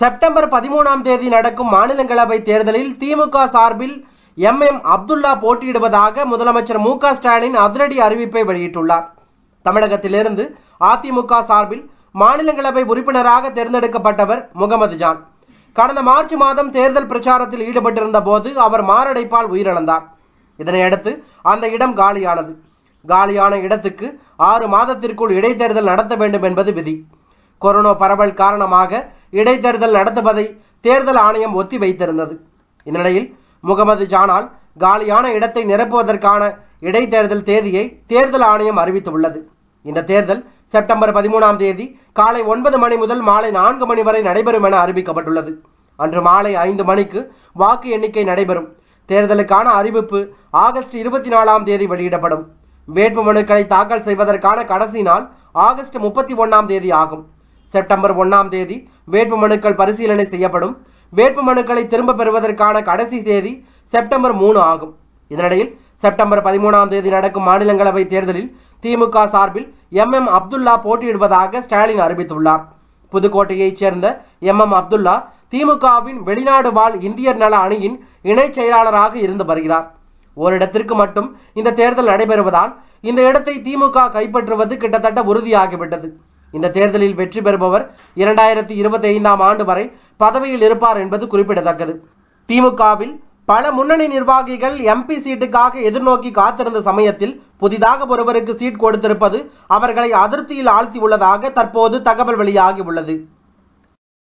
September பதிமூணாம் தேதி நடக்கும் மாநிலங்களவை தேர்தலில் திமுக சார்பில் எம் எம் அப்துல்லா போட்டியிடுவதாக முதலமைச்சர் மு க ஸ்டாலின் அதிரடி அறிவிப்பை வெளியிட்டுள்ளார் தமிழகத்திலிருந்து அதிமுக சார்பில் மாநிலங்களவை உறுப்பினராக தேர்ந்தெடுக்கப்பட்டவர் முகமது ஜான் கடந்த மார்ச் மாதம் தேர்தல் பிரச்சாரத்தில் ஈடுபட்டிருந்த போது அவர் மாரடைப்பால் உயிரிழந்தார் இதனையடுத்து அந்த இடம் காலியானது காலியான இடத்துக்கு ஆறு மாதத்திற்குள் இடைத்தேர்தல் நடத்த வேண்டும் என்பது விதி கொரோனா பரவல் காரணமாக இடைத்தேர்தல் நடத்துவதை தேர்தல் ஆணையம் ஒத்தி வைத்திருந்தது இந்நிலையில் முகமது ஜானால் காலியான இடத்தை நிரப்புவதற்கான இடைத்தேர்தல் தேதியை தேர்தல் ஆணையம் அறிவித்துள்ளது இந்த தேர்தல் செப்டம்பர் பதிமூணாம் தேதி காலை ஒன்பது மணி முதல் மாலை நான்கு மணி வரை நடைபெறும் என அறிவிக்கப்பட்டுள்ளது அன்று மாலை ஐந்து மணிக்கு வாக்கு எண்ணிக்கை நடைபெறும் தேர்தலுக்கான அறிவிப்பு ஆகஸ்ட் இருபத்தி நாலாம் தேதி வெளியிடப்படும் வேட்பு மனுக்களை தாக்கல் செய்வதற்கான கடைசி நாள் ஆகஸ்ட் முப்பத்தி ஒன்றாம் தேதி ஆகும் செப்டம்பர் ஒன்றாம் தேதி வேட்பு மனுக்கள் பரிசீலனை செய்யப்படும் வேட்பு மனுக்களை திரும்ப பெறுவதற்கான கடைசி தேதி செப்டம்பர் மூணு ஆகும் இதனிடையில் செப்டம்பர் பதிமூணாம் தேதி நடக்கும் மாநிலங்களவை தேர்தலில் திமுக சார்பில் எம் எம் அப்துல்லா போட்டியிடுவதாக ஸ்டாலின் அறிவித்துள்ளார் புதுக்கோட்டையைச் சேர்ந்த எம் எம் அப்துல்லா திமுகவின் வெளிநாடு வாழ் இந்தியர் நல அணியின் இணை செயலாளராக இருந்து வருகிறார் ஓரிடத்திற்கு மட்டும் இந்த தேர்தல் நடைபெறுவதால் இந்த இடத்தை திமுக கைப்பற்றுவது கிட்டத்தட்ட உறுதியாகிவிட்டது இந்த தேர்தலில் வெற்றி பெறுபவர் இரண்டாயிரத்தி இருபத்தி ஐந்தாம் ஆண்டு வரை பதவியில் இருப்பார் என்பது குறிப்பிடத்தக்கது திமுகவில் பல முன்னணி நிர்வாகிகள் எம்பி சீட்டுக்காக எதிர்நோக்கி காத்திருந்த சமயத்தில் புதிதாக ஒருவருக்கு சீட் கொடுத்திருப்பது அவர்களை அதிருப்தியில் ஆழ்த்தியுள்ளதாக தற்போது தகவல் வெளியாகி